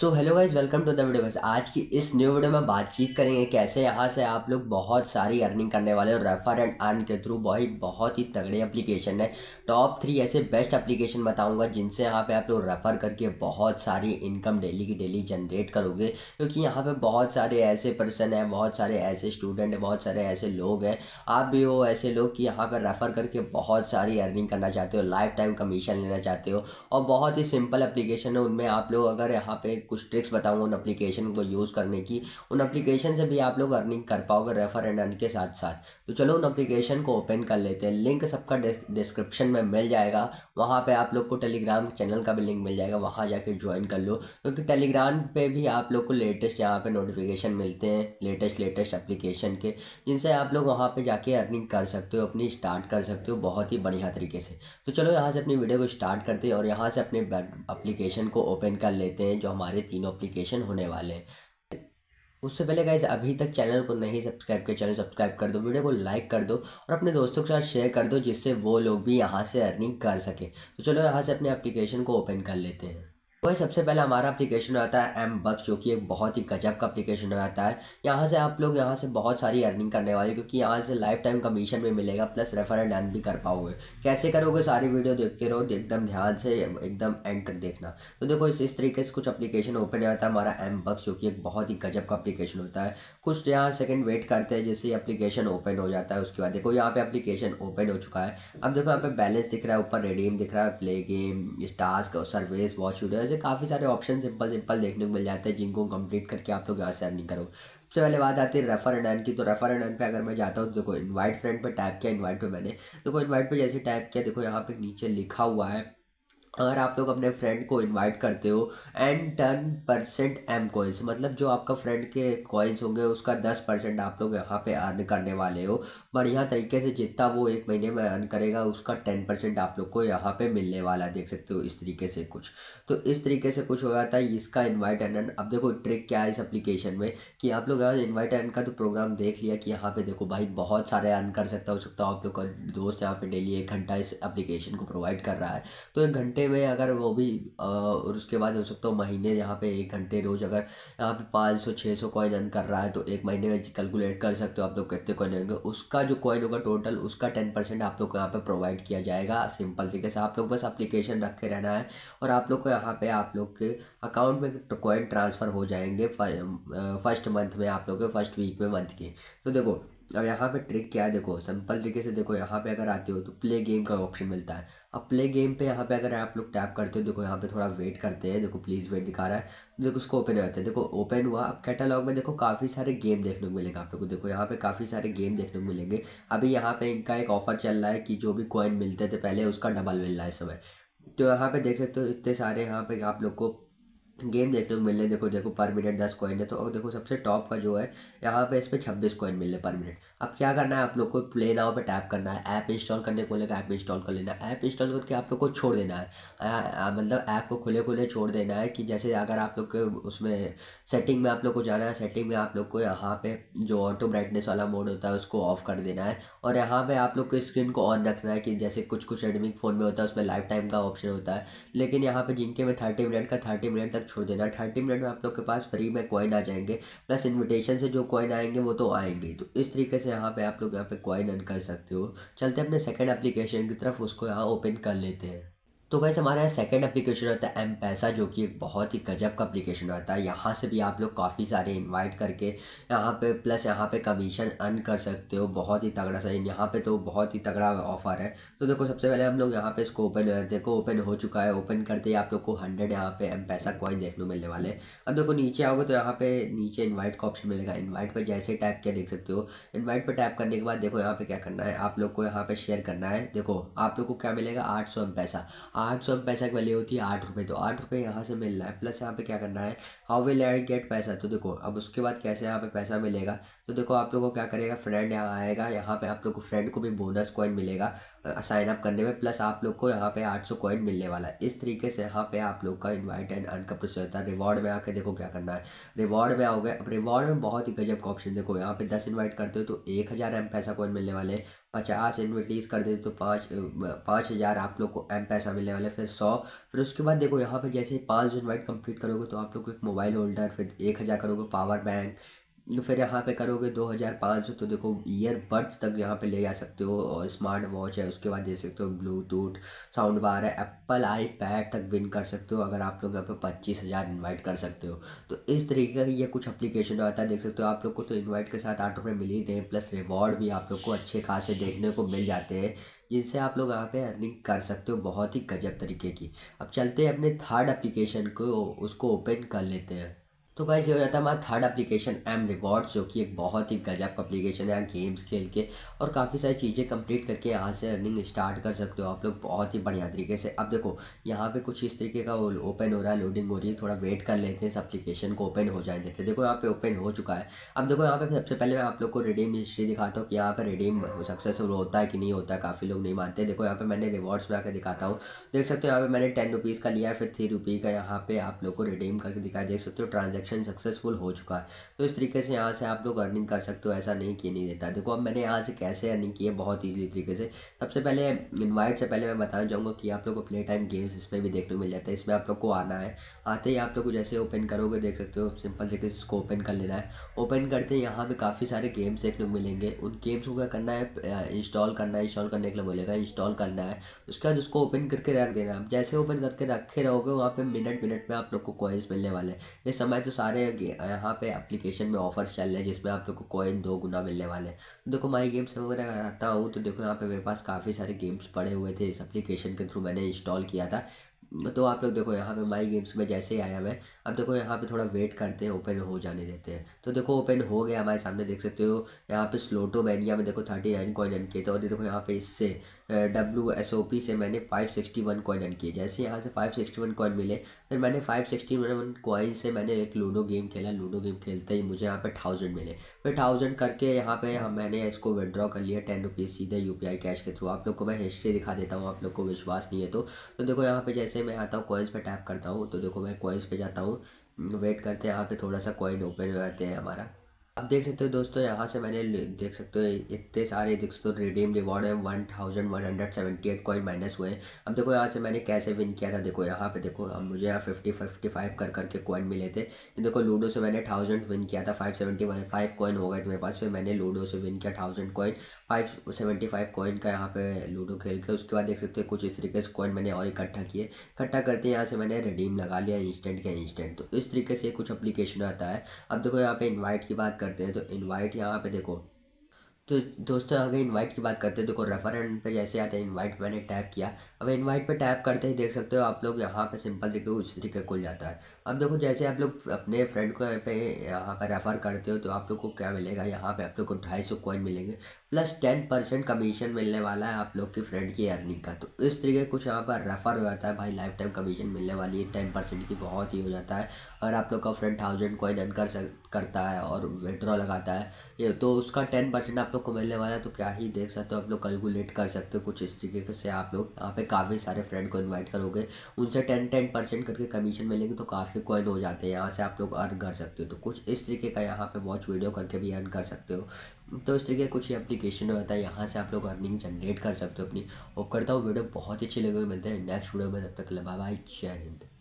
so hello guys welcome to the video guys आज की इस न्यू वीडियो में बातचीत करेंगे कैसे यहाँ से आप लोग बहुत सारी अर्निंग करने वाले हो रेफर एंड अर्न के थ्रू बहुत बहुत ही तगड़े एप्लीकेशन है टॉप थ्री ऐसे बेस्ट एप्लीकेशन बताऊंगा जिनसे यहाँ पे आप लोग रेफ़र करके बहुत सारी इनकम डेली की डेली जनरेट करोगे क्योंकि यहाँ पर बहुत सारे ऐसे पर्सन हैं बहुत सारे ऐसे स्टूडेंट हैं बहुत सारे ऐसे लोग हैं आप भी हो ऐसे लोग कि यहाँ पर रेफ़र करके बहुत सारी अर्निंग करना चाहते हो लाइफ टाइम कमीशन लेना चाहते हो और बहुत ही सिंपल एप्लीकेशन है उनमें आप लोग अगर यहाँ पर कुछ ट्रिक्स बताऊंगा उन एप्लीकेशन को यूज़ करने की उन एप्लीकेशन से भी आप लोग अर्निंग कर पाओगे रेफर एंड अर्न के साथ साथ तो चलो उन एप्लीकेशन को ओपन कर लेते हैं लिंक सबका डिस्क्रिप्शन में मिल जाएगा वहाँ पर आप लोग को टेलीग्राम चैनल का भी लिंक मिल जाएगा वहाँ जाके ज्वाइन कर लो क्योंकि तो टेलीग्राम पर भी आप लोग को लेटेस्ट यहाँ पर नोटिफिकेशन मिलते हैं लेटेस्ट लेटेस्ट एप्लीकेशन के जिनसे आप लोग वहाँ पर जाके अर्निंग कर सकते हो अपनी स्टार्ट कर सकते हो बहुत ही बढ़िया तरीके से तो चलो यहाँ से अपनी वीडियो को स्टार्ट करते हैं और यहाँ से अपने एप्लीकेशन को ओपन कर लेते हैं जो हमारे हमारे तीनों अप्लीकेशन होने वाले हैं उससे पहले गाइज अभी तक चैनल को नहीं सब्सक्राइब किया चैनल सब्सक्राइब कर दो वीडियो को लाइक कर दो और अपने दोस्तों के साथ शेयर कर दो जिससे वो लोग भी यहाँ से अर्निंग कर सकें तो चलो यहाँ से अपने एप्लीकेशन को ओपन कर लेते हैं तो सबसे पहले हमारा एप्लीकेशन आता है एम बक्स जो कि एक बहुत ही गजब का एप्लीकेशन आता है यहाँ से आप लोग यहाँ से बहुत सारी अर्निंग करने वाले क्योंकि यहाँ से लाइफ टाइम कमीशन भी मिलेगा प्लस रेफर एंड अर्न भी कर पाओगे कैसे करोगे सारी वीडियो देखते रहो एकदम ध्यान से एकदम एंड तक देखना तो देखो इस, इस तरीके से कुछ अप्लीकेशन ओपन जाता है हमारा एम बक्स जो कि एक बहुत ही गजब का अप्लीकेशन होता है कुछ यहाँ सेकेंड वेट करते हैं जैसे अप्लीकेशन ओपन हो जाता है उसके बाद देखो यहाँ पे अप्लीकेशन ओपन हो चुका है अब देखो यहाँ पे बैलेंस दिख रहा है ऊपर रेडीम दिख रहा है play game stars service watch video ऐसे से काफ़ी सारे ऑप्शन सिंपल सिंपल देखने को मिल जाते हैं जिनको कंप्लीट करके आप लोग यहाँ से अर्निंग करो सबसे पहले बात आती है रेफर एंड अर्न की तो रेफर एंड अर्न पे अगर मैं जाता हूँ तो देखो इनवाइट फ्रेंड पे टैप किया इनवाइट पे मैंने देखो इनवाइट पे जैसे टैप किया देखो यहाँ पे नीचे लिखा हुआ है अगर आप लोग अपने फ्रेंड को इनवाइट करते हो and ten percent M coins मतलब जो आपका फ्रेंड के कॉइन्स होंगे उसका दस परसेंट आप लोग यहाँ पे अर्न करने वाले हो बढ़िया तरीके से जितना वो एक महीने में अर्न करेगा उसका टेन परसेंट आप लोग को यहाँ पे मिलने वाला देख सकते हो इस तरीके से कुछ तो इस तरीके से कुछ हो जाता है इसका इन्वाइट एंड अर्न अब देखो ट्रिक क्या है इस अप्लीकेशन में कि आप लोग यहाँ इन्वाइट एंड का तो प्रोग्राम देख लिया कि यहाँ पर देखो भाई बहुत सारे अर्न कर सकता हो सकता हो आप लोग का दोस्त यहाँ पर डेली एक घंटा इस अप्लीकेशन को प्रोवाइड कर रहा है तो एक घंटे में अगर वो भी और उसके बाद हो सकता है महीने यहाँ पे एक घंटे रोज़ अगर यहाँ पे पाँच सौ छः सौ कॉइन अर्न कर रहा है तो एक महीने में कैलकुलेट कर सकते हो आप लोग कितने कॉइन होंगे उसका जो कॉइन होगा टोटल उसका टेन परसेंट आप लोग को यहाँ पर प्रोवाइड किया जाएगा सिंपल तरीके से आप लोग बस अप्लीकेशन रख के रहना है और आप लोग को यहाँ पर आप लोग के अकाउंट में कॉइन ट्रांसफ़र हो जाएंगे फर्स्ट मंथ में आप लोग के फर्स्ट वीक में मंथ के तो देखो अब यहाँ पे ट्रिक क्या है देखो सिंपल तरीके से देखो यहाँ पे अगर आते हो तो प्ले गेम का ऑप्शन मिलता है अब प्ले गेम पे यहाँ पे अगर आप लोग टैप करते हो देखो यहाँ पे थोड़ा वेट करते हैं देखो प्लीज़ वेट दिखा रहा है देखो उसको ओपन होता है देखो ओपन हुआ अब कैटलॉग में देखो काफ़ी सारे गेम देखने को मिलेंगे आप लोग को देखो यहाँ पे काफ़ी सारे गेम देखने को मिलेंगे अभी यहाँ पे इनका एक ऑफर चल रहा है कि जो भी कॉइन मिलते थे पहले उसका डबल मिल रहा है इस समय तो यहाँ पे देख सकते हो इतने सारे यहाँ पे आप लोग को गेम देखने को मिल रहे देखो देखो पर मिनट दस कॉइन है तो अब देखो सबसे टॉप का जो है यहाँ पे इस पर छब्बीस कॉइन मिल रहे पर मिनट अब क्या करना है आप लोग को प्ले नाव पे टैप करना है ऐप इंस्टॉल करने को लेकर ऐप इंस्टॉल कर लेना ऐप इंस्टॉल करके आप लोग को छोड़ देना है मतलब ऐप को खुले खुले छोड़ देना है कि जैसे अगर आप लोग के उसमें सेटिंग में आप लोग को जाना है सेटिंग में आप लोग को यहाँ पर जो ऑटो ब्राइटनेस वाला मोड होता है उसको ऑफ कर देना है और यहाँ पर आप लोग को स्क्रीन को ऑन रखना है कि जैसे कुछ कुछ रेडमी फ़ोन में होता है उसमें लाइफ टाइम का ऑप्शन होता है लेकिन यहाँ पर जिनके में थर्टी मिनट का थर्टी मिनट तक छोड़ देना थर्टी मिनट में आप लोग के पास फ्री में कॉइन आ जाएंगे प्लस इन्विटेशन से जो कॉइन आएंगे वो तो आएंगे तो इस तरीके से यहाँ पे आप लोग यहाँ पे कॉइन अर्न कर सकते हो चलते अपने सेकेंड एप्लीकेशन की तरफ उसको यहाँ ओपन कर लेते हैं तो गैस हमारे यहाँ सेकेंड एप्लीकेशन होता है एम पैसा जो कि एक बहुत ही गजब का एप्लीकेशन होता है यहाँ से भी आप लोग काफ़ी सारे इनवाइट करके यहाँ पे प्लस यहाँ पे कमीशन अर्न कर सकते हो बहुत ही तगड़ा सा यहाँ पे तो बहुत ही तगड़ा ऑफर है तो देखो सबसे पहले हम लोग यहाँ पे इसको ओपन देखो ओपन हो चुका है ओपन करते ही आप लोग को हंड्रेड यहाँ पे एम पैसा कॉइन देखने को मिलने वाले अब देखो नीचे आओगे तो यहाँ पे नीचे इन्वाइट का ऑप्शन मिलेगा इन्वाइट पर जैसे टैप किया देख सकते हो इन्वाइट पर टैप करने के बाद देखो यहाँ पे क्या करना है आप लोग को यहाँ पे शेयर करना है देखो आप लोग को क्या मिलेगा आठ सौ एम पैसा आठ सौ पैसा की वैल्यू होती है आठ रुपये तो आठ रुपये यहाँ से मिल रहा है प्लस यहाँ पे क्या करना है हाउ विल आई गेट पैसा तो देखो अब उसके बाद कैसे यहाँ पे पैसा मिलेगा तो देखो आप लोगों को क्या करेगा फ्रेंड यहाँ आएगा यहाँ पे आप लोग को फ्रेंड को भी बोनस कॉइन मिलेगा साइन अप करने में प्लस आप लोग को यहाँ पे आठ सौ कॉइन मिलने वाला है इस तरीके से यहाँ पे आप लोग का इन्वाइट एंड अर्न का प्रोसेस होता है रिवॉर्ड में आके देखो क्या करना है रिवॉर्ड में आओगे अब रिवॉर्ड में बहुत ही गजब का ऑप्शन देखो यहाँ पे दस इन्वाइट करते हो तो एक हज़ार एम पैसा कॉइन मिलने वाले पचास एडवर्टीज़ कर देते तो पाँच पाँच हज़ार आप लोग को एम पैसा मिलने वाला है फिर सौ फिर उसके बाद देखो यहाँ पर जैसे ही पाँच इन्वाइट कंप्लीट करोगे तो आप लोग को एक मोबाइल होल्डर फिर एक हज़ार करोगे पावर बैंक तो फिर यहाँ पे करोगे 2500 तो देखो ईयरबड्स तक यहाँ पे ले जा सकते हो और स्मार्ट वॉच है उसके बाद दे सकते हो ब्लूटूथ साउंड बार है एप्पल आईपैड तक विन कर सकते हो अगर आप लोग यहाँ पे पच्चीस हज़ार इन्वाइट कर सकते हो तो इस तरीके का ये कुछ अप्लीकेशन आता है देख सकते हो आप लोग को तो इन्वाइट के साथ आठ रुपये मिल ही हैं प्लस रिवॉर्ड भी आप लोग को अच्छे खासे देखने को मिल जाते हैं जिनसे आप लोग यहाँ पे अर्निंग कर सकते हो बहुत ही गजब तरीके की अब चलते हैं अपने थर्ड एप्लीकेशन को उसको ओपन कर लेते हैं तो गाइज ये हो जाता है हमारा थर्ड एप्लीकेशन एम रिवॉर्ड जो कि एक बहुत ही गजब का एप्लीकेशन है गेम्स खेल के और काफ़ी सारी चीज़ें कंप्लीट करके यहाँ से अर्निंग स्टार्ट कर सकते हो आप लोग बहुत ही बढ़िया तरीके से अब देखो यहाँ पे कुछ इस तरीके का ओपन हो रहा है लोडिंग हो रही है थोड़ा वेट कर लेते हैं इस एप्लीकेशन को ओपन हो जाए देते देखो यहाँ पे ओपन हो चुका है अब देखो यहाँ पे सबसे पहले मैं आप लोग को रिडीम हिस्ट्री दिखाता हूँ कि यहाँ पर रिडीम सक्सेसफुल होता है कि नहीं होता काफ़ी लोग नहीं मानते देखो यहाँ पर मैंने रिवॉर्ड्स में आकर दिखाता हूँ देख सकते हो यहाँ पर मैंने टेन रुपीज़ का लिया फिर थ्री का यहाँ पे आप लोग को रिडीम करके दिखाया देख सकते हो ट्रांजेक्शन ट्रांजेक्शन सक्सेसफुल हो चुका है तो इस तरीके से यहाँ से आप लोग अर्निंग कर सकते हो ऐसा नहीं किए नहीं देता देखो अब मैंने यहाँ से कैसे अर्निंग की है बहुत ईजी तरीके से सबसे पहले इन्वाइट से पहले मैं बताना चाहूँगा कि आप लोग को प्ले टाइम गेम्स इसमें भी देखने को मिल जाता है इसमें आप लोग को आना है आते ही आप लोग को जैसे ओपन करोगे देख सकते हो सिंपल तरीके से इसको ओपन कर लेना है ओपन करते हैं यहाँ पर काफ़ी सारे गेम्स देखने को मिलेंगे उन गेम्स को क्या करना है इंस्टॉल करना है इंस्टॉल करने के लिए बोलेगा इंस्टॉल करना है उसके बाद उसको ओपन करके रख देना है जैसे ओपन करके रखे रहोगे वहाँ पर मिनट मिनट में आप लोग को कॉइन्स मिलने वाले हैं ये समय तो सारे यहाँ पे एप्लीकेशन में ऑफर्स चल रहे हैं जिसमें आप लोग को कॉइन दो गुना मिलने वाले हैं तो देखो माई गेम्स वगैरह आता हूँ तो देखो यहाँ पे मेरे पास काफ़ी सारे गेम्स पड़े हुए थे इस एप्लीकेशन के थ्रू मैंने इंस्टॉल किया था तो आप लोग देखो यहाँ पे माई गेम्स में जैसे ही आया मैं अब देखो यहाँ पे थोड़ा वेट करते हैं ओपन हो जाने देते हैं तो देखो ओपन हो गया हमारे सामने देख सकते हो यहाँ पे स्लोटो मैनिया में देखो थर्टी नाइन कॉइन अन किए थे और देखो यहाँ पे इससे डब्ल्यू एस ओ पी से मैंने five sixty one coin earn किए जैसे यहाँ से फाइव सिक्सटी वन कॉइन मिले फिर मैंने फाइव सिक्सटी वन कॉइन से मैंने एक लूडो गेम खेला लूडो गेम खेलते ही मुझे यहाँ पर थाउजेंड मिले फिर थाउजेंड करके यहाँ पे हम मैंने इसको विदड्रॉ कर लिया टेन रुपीज़ सीधे यू पी आई कैश के थ्रू आप लोग को मैं हिस्ट्री दिखा देता हूँ आप लोग को विश्वास नहीं है तो, तो देखो यहाँ पे जैसे जैसे मैं आता हूँ कॉइन्स पे टैप करता हूँ तो देखो मैं कॉइन्स पे जाता हूँ वेट करते हैं यहाँ पे थोड़ा सा कॉइन ओपन हो जाते हैं हमारा आप देख सकते हो दोस्तों यहाँ से मैंने देख सकते हो इतने सारे देख सकते हो रिडीम रिवॉर्ड है one thousand one hundred seventy eight coin minus हुए अब देखो यहाँ से मैंने कैसे विन किया था देखो यहाँ पे देखो अब मुझे यहाँ फिफ्टी फिफ्टी फाइव कर करके कॉइन मिले थे देखो लूडो से मैंने थाउजेंड विन किया था फाइव सेवेंटी फाइव कॉइन हो गए मेरे पास फिर मैंने लूडो से विन किया thousand coin five seventy five coin का यहाँ पे लूडो खेल के उसके बाद देख सकते हो कुछ इस तरीके से कॉइन मैंने और इकट्ठा किए इकट्ठा करते यहाँ से मैंने रिडीम लगा लिया इंस्टेंट के इंस्टेंट तो इस तरीके से कुछ अप्लीकेशन आता है अब देखो यहाँ पे इन्वाइट की बात करते हैं तो इन्वाइट यहाँ पे देखो तो दोस्तों अगर इनवाइट की बात करते हैं देखो रेफरेंड पे जैसे आते हैं इनवाइट मैंने टैप किया अब इनवाइट पे टैप करते ही देख सकते हो आप लोग यहाँ पे सिंपल तरीके उस तरीके खुल जाता है अब देखो जैसे आप लोग अपने फ्रेंड को पे यहाँ पर रेफ़र करते हो तो आप लोग को क्या मिलेगा यहाँ पे आप लोग को ढाई सौ कॉइन मिलेंगे प्लस टेन परसेंट कमीशन मिलने वाला है आप लोग की फ्रेंड की अर्निंग का तो इस तरीके कुछ यहाँ पर रेफ़र हो जाता है भाई लाइफ टाइम कमीशन मिलने वाली है टेन परसेंट की बहुत ही हो जाता है और आप लोग का फ्रेंड थाउजेंड कॉइन अर्न कर सक करता है और विड्रॉ लगाता है ये तो उसका टेन परसेंट आप लोग को मिलने वाला है तो क्या ही देख सकते हो आप लोग कैलकुलेट कर सकते हो कुछ इस तरीके से आप लोग यहाँ पे काफ़ी सारे फ्रेंड को इन्वाइट करोगे उनसे टेन टेन परसेंट करके कमीशन मिलेंगे तो काफ़ी कॉइन हो जाते हैं यहाँ से आप लोग अर्न कर सकते हो तो कुछ इस तरीके का यहाँ पे वॉच वीडियो करके भी अर्न कर सकते हो तो इस तरीके कुछ ही अप्लीकेशन होता है यहाँ से आप लोग अर्निंग जनरेट कर सकते हो अपनी होप करता हूँ वीडियो बहुत ही अच्छी लगे मिलते हैं नेक्स्ट वीडियो में तब तक बाय बाय जय हिंद